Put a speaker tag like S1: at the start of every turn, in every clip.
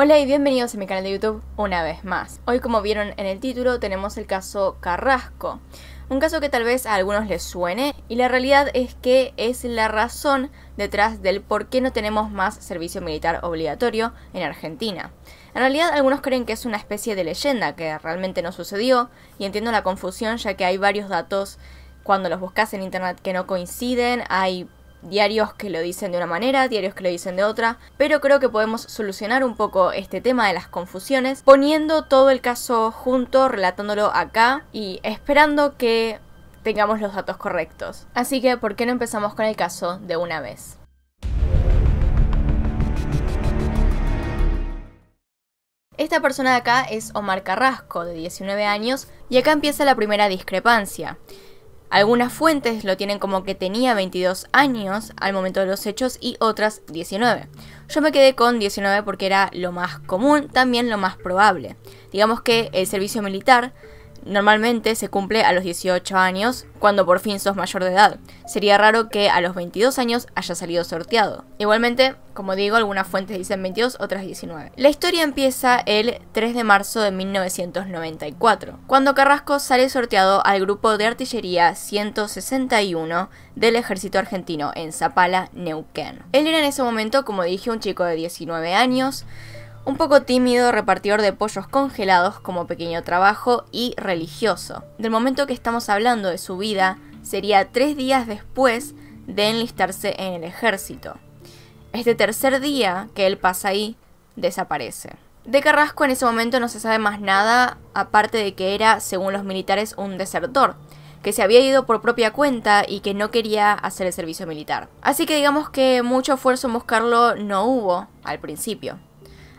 S1: Hola y bienvenidos a mi canal de YouTube una vez más. Hoy como vieron en el título tenemos el caso Carrasco, un caso que tal vez a algunos les suene y la realidad es que es la razón detrás del por qué no tenemos más servicio militar obligatorio en Argentina. En realidad algunos creen que es una especie de leyenda que realmente no sucedió y entiendo la confusión ya que hay varios datos cuando los buscas en internet que no coinciden, hay diarios que lo dicen de una manera, diarios que lo dicen de otra, pero creo que podemos solucionar un poco este tema de las confusiones poniendo todo el caso junto, relatándolo acá y esperando que tengamos los datos correctos. Así que, ¿por qué no empezamos con el caso de una vez? Esta persona de acá es Omar Carrasco, de 19 años, y acá empieza la primera discrepancia. Algunas fuentes lo tienen como que tenía 22 años al momento de los hechos y otras 19. Yo me quedé con 19 porque era lo más común, también lo más probable. Digamos que el servicio militar Normalmente se cumple a los 18 años, cuando por fin sos mayor de edad. Sería raro que a los 22 años haya salido sorteado. Igualmente, como digo, algunas fuentes dicen 22, otras 19. La historia empieza el 3 de marzo de 1994, cuando Carrasco sale sorteado al grupo de artillería 161 del ejército argentino en Zapala, Neuquén. Él era en ese momento, como dije, un chico de 19 años, un poco tímido, repartidor de pollos congelados como pequeño trabajo y religioso. Del momento que estamos hablando de su vida, sería tres días después de enlistarse en el ejército. Este tercer día que él pasa ahí, desaparece. De Carrasco en ese momento no se sabe más nada, aparte de que era, según los militares, un desertor, que se había ido por propia cuenta y que no quería hacer el servicio militar. Así que digamos que mucho esfuerzo en buscarlo no hubo al principio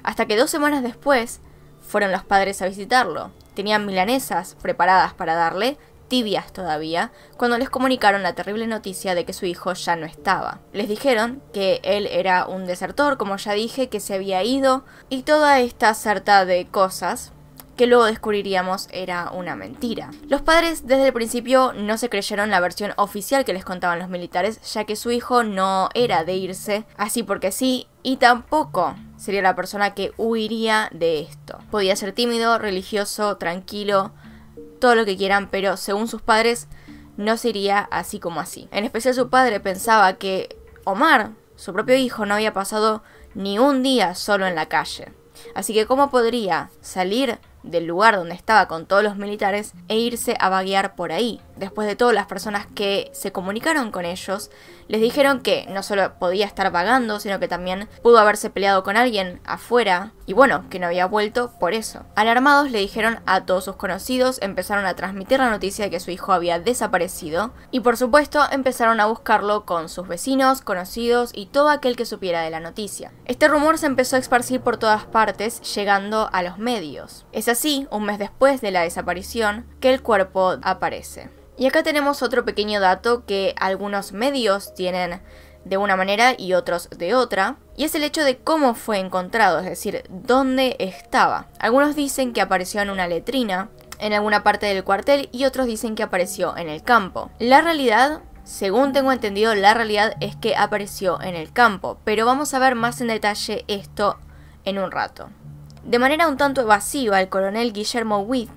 S1: hasta que dos semanas después fueron los padres a visitarlo. Tenían milanesas preparadas para darle, tibias todavía, cuando les comunicaron la terrible noticia de que su hijo ya no estaba. Les dijeron que él era un desertor, como ya dije, que se había ido, y toda esta sarta de cosas que luego descubriríamos era una mentira. Los padres desde el principio no se creyeron la versión oficial que les contaban los militares, ya que su hijo no era de irse así porque sí y tampoco sería la persona que huiría de esto. Podía ser tímido, religioso, tranquilo, todo lo que quieran, pero según sus padres no sería así como así. En especial su padre pensaba que Omar, su propio hijo, no había pasado ni un día solo en la calle. Así que cómo podría salir del lugar donde estaba con todos los militares e irse a vaguear por ahí. Después de todo, las personas que se comunicaron con ellos les dijeron que no solo podía estar vagando, sino que también pudo haberse peleado con alguien afuera y bueno, que no había vuelto por eso. Alarmados le dijeron a todos sus conocidos, empezaron a transmitir la noticia de que su hijo había desaparecido y por supuesto empezaron a buscarlo con sus vecinos, conocidos y todo aquel que supiera de la noticia. Este rumor se empezó a esparcir por todas partes, llegando a los medios así, un mes después de la desaparición, que el cuerpo aparece. Y acá tenemos otro pequeño dato que algunos medios tienen de una manera y otros de otra, y es el hecho de cómo fue encontrado, es decir, dónde estaba. Algunos dicen que apareció en una letrina, en alguna parte del cuartel, y otros dicen que apareció en el campo. La realidad, según tengo entendido, la realidad es que apareció en el campo, pero vamos a ver más en detalle esto en un rato. De manera un tanto evasiva, el coronel Guillermo Witt,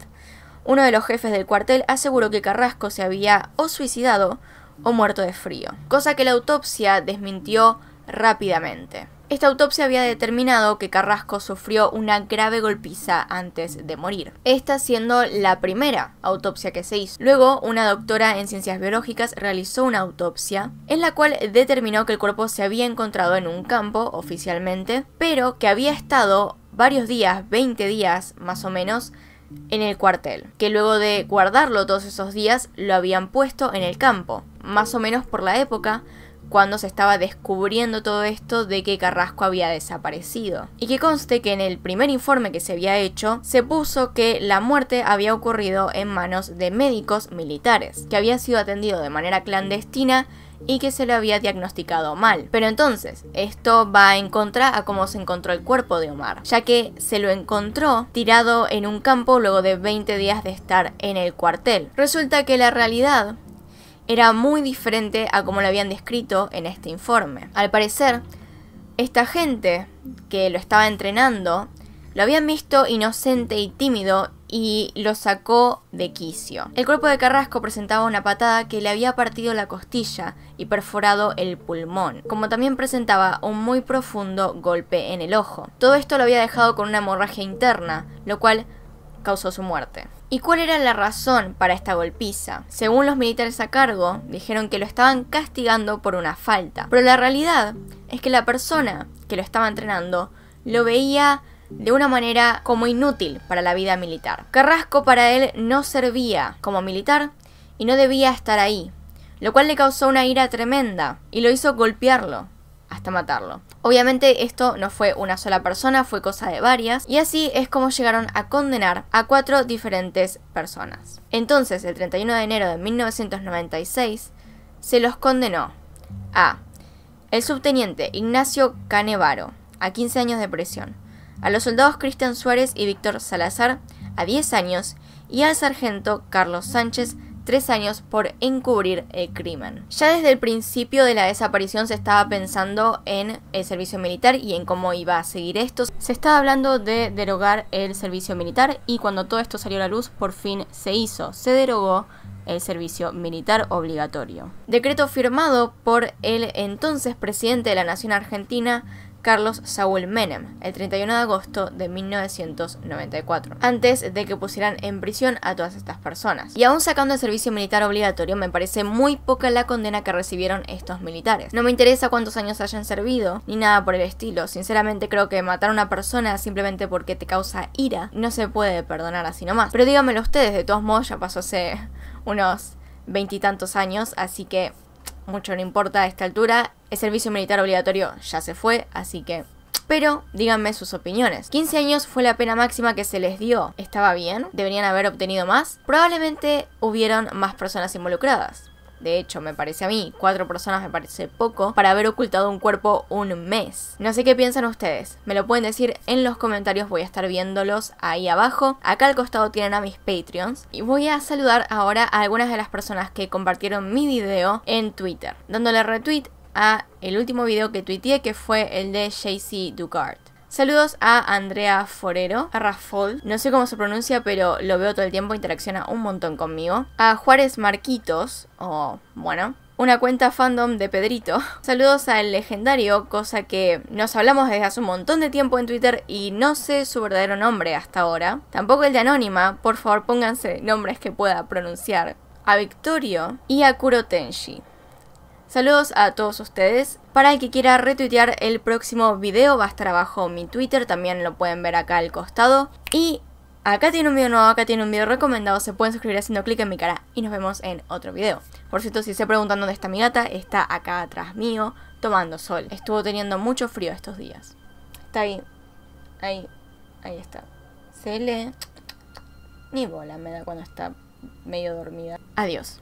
S1: uno de los jefes del cuartel, aseguró que Carrasco se había o suicidado o muerto de frío, cosa que la autopsia desmintió rápidamente. Esta autopsia había determinado que Carrasco sufrió una grave golpiza antes de morir, esta siendo la primera autopsia que se hizo. Luego, una doctora en ciencias biológicas realizó una autopsia en la cual determinó que el cuerpo se había encontrado en un campo oficialmente, pero que había estado varios días, 20 días más o menos, en el cuartel, que luego de guardarlo todos esos días lo habían puesto en el campo, más o menos por la época cuando se estaba descubriendo todo esto de que Carrasco había desaparecido. Y que conste que en el primer informe que se había hecho, se puso que la muerte había ocurrido en manos de médicos militares, que había sido atendido de manera clandestina y que se lo había diagnosticado mal. Pero entonces, esto va en contra a cómo se encontró el cuerpo de Omar, ya que se lo encontró tirado en un campo luego de 20 días de estar en el cuartel. Resulta que la realidad era muy diferente a como lo habían descrito en este informe. Al parecer, esta gente que lo estaba entrenando lo habían visto inocente y tímido y lo sacó de quicio. El cuerpo de Carrasco presentaba una patada que le había partido la costilla y perforado el pulmón, como también presentaba un muy profundo golpe en el ojo. Todo esto lo había dejado con una hemorragia interna, lo cual causó su muerte. ¿Y cuál era la razón para esta golpiza? Según los militares a cargo, dijeron que lo estaban castigando por una falta, pero la realidad es que la persona que lo estaba entrenando lo veía de una manera como inútil para la vida militar. Carrasco para él no servía como militar y no debía estar ahí, lo cual le causó una ira tremenda y lo hizo golpearlo hasta matarlo. Obviamente esto no fue una sola persona, fue cosa de varias, y así es como llegaron a condenar a cuatro diferentes personas. Entonces, el 31 de enero de 1996, se los condenó a el subteniente Ignacio Canevaro a 15 años de prisión, a los soldados Cristian Suárez y Víctor Salazar a 10 años y al sargento Carlos Sánchez 3 años por encubrir el crimen. Ya desde el principio de la desaparición se estaba pensando en el servicio militar y en cómo iba a seguir esto. Se estaba hablando de derogar el servicio militar y cuando todo esto salió a la luz por fin se hizo, se derogó el servicio militar obligatorio. Decreto firmado por el entonces presidente de la Nación Argentina, Carlos Saúl Menem el 31 de agosto de 1994, antes de que pusieran en prisión a todas estas personas. Y aún sacando el servicio militar obligatorio, me parece muy poca la condena que recibieron estos militares. No me interesa cuántos años hayan servido, ni nada por el estilo. Sinceramente creo que matar a una persona simplemente porque te causa ira no se puede perdonar así nomás. Pero díganmelo ustedes, de todos modos ya pasó hace unos veintitantos años, así que mucho no importa a esta altura el servicio militar obligatorio ya se fue, así que... Pero díganme sus opiniones. 15 años fue la pena máxima que se les dio. ¿Estaba bien? ¿Deberían haber obtenido más? Probablemente hubieron más personas involucradas. De hecho, me parece a mí, cuatro personas me parece poco para haber ocultado un cuerpo un mes. No sé qué piensan ustedes, me lo pueden decir en los comentarios, voy a estar viéndolos ahí abajo. Acá al costado tienen a mis Patreons. Y voy a saludar ahora a algunas de las personas que compartieron mi video en Twitter, dándole retweet a el último video que tuiteé que fue el de JC Dugard. Saludos a Andrea Forero, a Rafol, no sé cómo se pronuncia, pero lo veo todo el tiempo, interacciona un montón conmigo. A Juárez Marquitos, o bueno, una cuenta fandom de Pedrito. Saludos a El legendario, cosa que nos hablamos desde hace un montón de tiempo en Twitter y no sé su verdadero nombre hasta ahora. Tampoco el de Anónima, por favor pónganse nombres que pueda pronunciar. A Victorio y a Tenshi Saludos a todos ustedes. Para el que quiera retuitear el próximo video va a estar abajo mi Twitter, también lo pueden ver acá al costado. Y acá tiene un video nuevo, acá tiene un video recomendado, se pueden suscribir haciendo clic en mi cara y nos vemos en otro video. Por cierto, si se preguntan dónde está mi gata, está acá atrás mío tomando sol. Estuvo teniendo mucho frío estos días. Está ahí. Ahí. Ahí está. Se lee, Ni bola me da cuando está medio dormida. Adiós.